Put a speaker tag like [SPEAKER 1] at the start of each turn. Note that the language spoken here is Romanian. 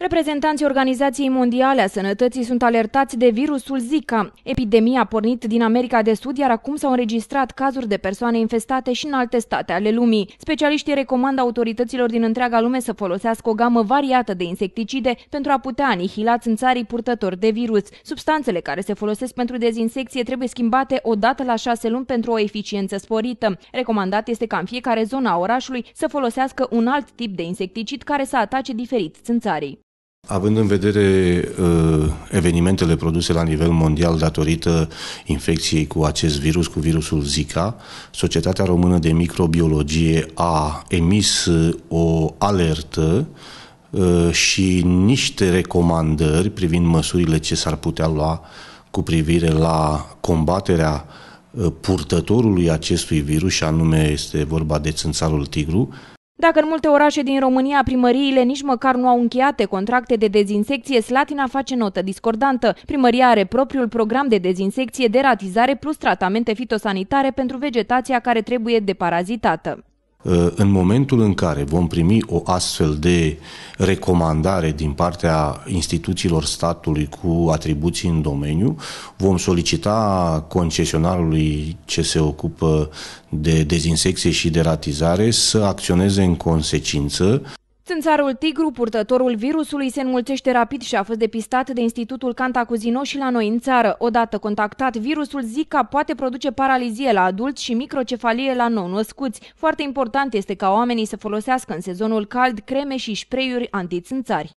[SPEAKER 1] Reprezentanții Organizației Mondiale a Sănătății sunt alertați de virusul Zika. Epidemia a pornit din America de Sud, iar acum s-au înregistrat cazuri de persoane infestate și în alte state ale lumii. Specialiștii recomandă autorităților din întreaga lume să folosească o gamă variată de insecticide pentru a putea anihila țânțarii purtători de virus. Substanțele care se folosesc pentru dezinsecție trebuie schimbate o dată la șase luni pentru o eficiență sporită. Recomandat este ca în fiecare zonă a orașului să folosească un alt tip de insecticid care să atace diferit țânțarii.
[SPEAKER 2] Având în vedere uh, evenimentele produse la nivel mondial datorită infecției cu acest virus, cu virusul Zika, Societatea Română de Microbiologie a emis uh, o alertă uh, și niște recomandări privind măsurile ce s-ar putea lua cu privire la combaterea uh, purtătorului acestui virus, și anume este vorba de țânțarul tigru,
[SPEAKER 1] dacă în multe orașe din România primăriile nici măcar nu au încheiate contracte de dezinsecție, Slatina face notă discordantă. Primăria are propriul program de dezinsecție, deratizare plus tratamente fitosanitare pentru vegetația care trebuie deparazitată
[SPEAKER 2] în momentul în care vom primi o astfel de recomandare din partea instituțiilor statului cu atribuții în domeniu, vom solicita concesionarului ce se ocupă de dezinsecție și de ratizare să acționeze în consecință
[SPEAKER 1] Țânțarul tigru, purtătorul virusului, se înmulțește rapid și a fost depistat de Institutul Cantacuzino și la noi în țară. Odată contactat, virusul Zika poate produce paralizie la adulți și microcefalie la nou-născuți. Foarte important este ca oamenii să folosească în sezonul cald creme și spray-uri antițânțari.